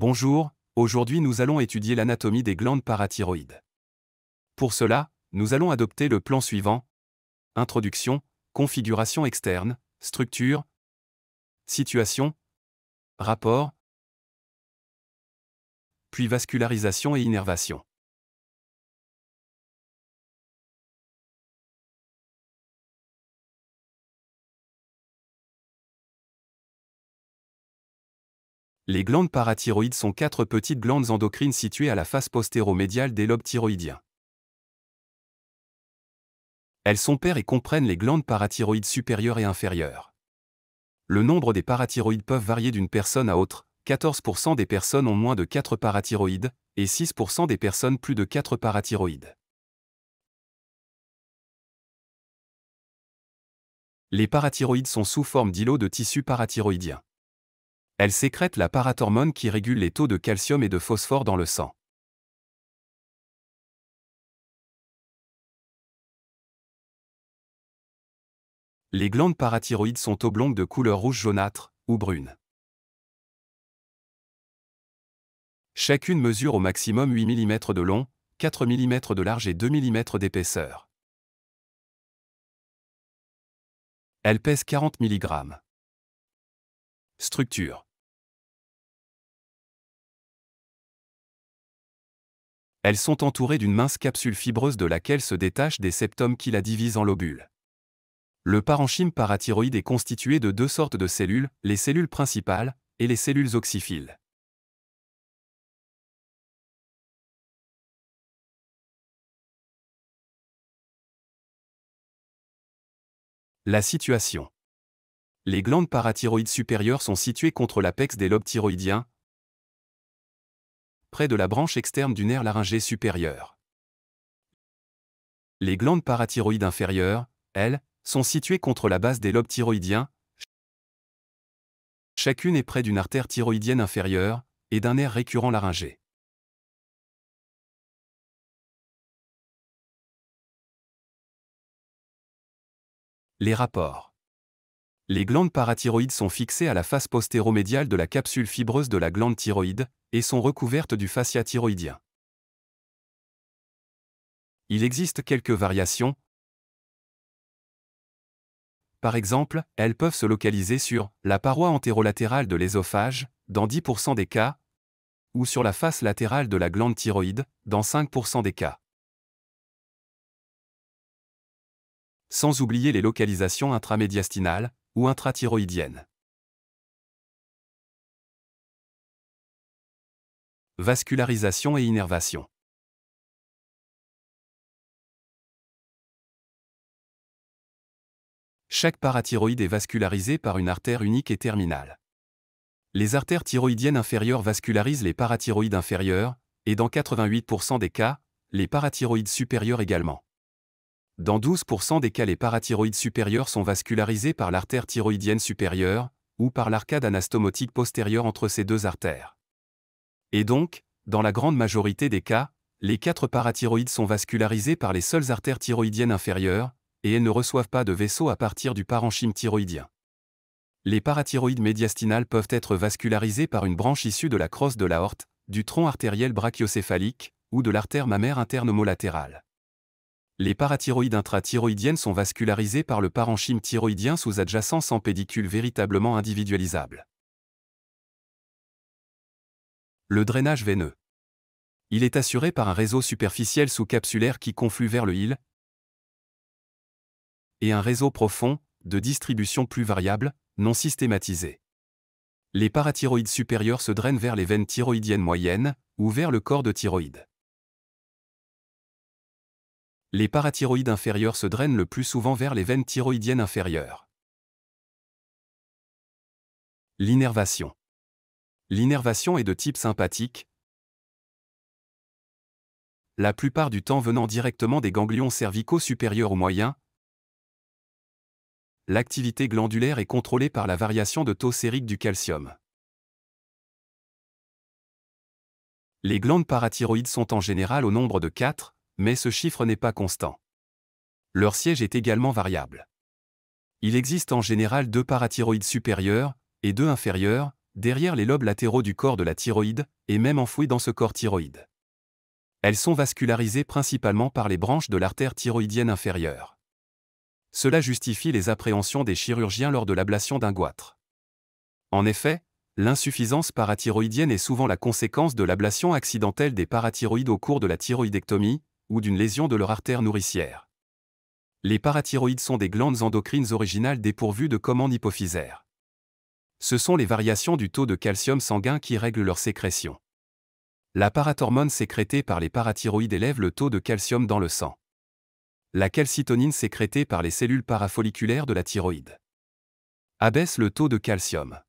Bonjour, aujourd'hui nous allons étudier l'anatomie des glandes parathyroïdes. Pour cela, nous allons adopter le plan suivant. Introduction, configuration externe, structure, situation, rapport, puis vascularisation et innervation. Les glandes parathyroïdes sont quatre petites glandes endocrines situées à la face postéromédiale des lobes thyroïdiens. Elles sont paires et comprennent les glandes parathyroïdes supérieures et inférieures. Le nombre des parathyroïdes peuvent varier d'une personne à autre, 14% des personnes ont moins de 4 parathyroïdes, et 6% des personnes plus de 4 parathyroïdes. Les parathyroïdes sont sous forme d'îlots de tissu parathyroïdien. Elle sécrète la parathormone qui régule les taux de calcium et de phosphore dans le sang. Les glandes parathyroïdes sont oblongues de couleur rouge jaunâtre ou brune. Chacune mesure au maximum 8 mm de long, 4 mm de large et 2 mm d'épaisseur. Elle pèse 40 mg. Structure elles sont entourées d'une mince capsule fibreuse de laquelle se détachent des septums qui la divisent en lobules. Le parenchyme parathyroïde est constitué de deux sortes de cellules, les cellules principales et les cellules oxyphiles. La situation. Les glandes parathyroïdes supérieures sont situées contre l'apex des lobes thyroïdiens, près de la branche externe du nerf laryngé supérieur. Les glandes parathyroïdes inférieures, elles, sont situées contre la base des lobes thyroïdiens, chacune est près d'une artère thyroïdienne inférieure et d'un nerf récurrent laryngé. Les rapports les glandes parathyroïdes sont fixées à la face postéromédiale de la capsule fibreuse de la glande thyroïde et sont recouvertes du fascia thyroïdien. Il existe quelques variations. Par exemple, elles peuvent se localiser sur la paroi antérolatérale de l'ésophage, dans 10% des cas, ou sur la face latérale de la glande thyroïde, dans 5% des cas. Sans oublier les localisations intramédiastinales, ou intrathyroïdienne. Vascularisation et innervation. Chaque parathyroïde est vascularisé par une artère unique et terminale. Les artères thyroïdiennes inférieures vascularisent les parathyroïdes inférieures, et dans 88% des cas, les parathyroïdes supérieures également. Dans 12% des cas, les parathyroïdes supérieurs sont vascularisés par l'artère thyroïdienne supérieure ou par l'arcade anastomotique postérieure entre ces deux artères. Et donc, dans la grande majorité des cas, les quatre parathyroïdes sont vascularisés par les seules artères thyroïdiennes inférieures, et elles ne reçoivent pas de vaisseau à partir du parenchyme thyroïdien. Les parathyroïdes médiastinales peuvent être vascularisées par une branche issue de la crosse de l'aorte, du tronc artériel brachiocéphalique ou de l'artère mammaire interne homolatérale. Les parathyroïdes intrathyroïdiennes sont vascularisées par le parenchyme thyroïdien sous adjacence sans pédicule véritablement individualisable. Le drainage veineux. Il est assuré par un réseau superficiel sous-capsulaire qui conflue vers le hile et un réseau profond, de distribution plus variable, non systématisé. Les parathyroïdes supérieurs se drainent vers les veines thyroïdiennes moyennes ou vers le corps de thyroïde les parathyroïdes inférieurs se drainent le plus souvent vers les veines thyroïdiennes inférieures. L'innervation. L'innervation est de type sympathique, la plupart du temps venant directement des ganglions cervicaux supérieurs ou moyens. L'activité glandulaire est contrôlée par la variation de taux sérique du calcium. Les glandes parathyroïdes sont en général au nombre de 4, mais ce chiffre n'est pas constant. Leur siège est également variable. Il existe en général deux parathyroïdes supérieurs et deux inférieurs, derrière les lobes latéraux du corps de la thyroïde, et même enfouis dans ce corps thyroïde. Elles sont vascularisées principalement par les branches de l'artère thyroïdienne inférieure. Cela justifie les appréhensions des chirurgiens lors de l'ablation d'un goitre. En effet, l'insuffisance parathyroïdienne est souvent la conséquence de l'ablation accidentelle des parathyroïdes au cours de la thyroïdectomie, ou d'une lésion de leur artère nourricière. Les parathyroïdes sont des glandes endocrines originales dépourvues de commandes hypophysaires. Ce sont les variations du taux de calcium sanguin qui règlent leur sécrétion. La parathormone sécrétée par les parathyroïdes élève le taux de calcium dans le sang. La calcitonine sécrétée par les cellules parafolliculaires de la thyroïde abaisse le taux de calcium.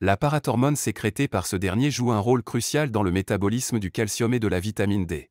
La parathormone sécrétée par ce dernier joue un rôle crucial dans le métabolisme du calcium et de la vitamine D.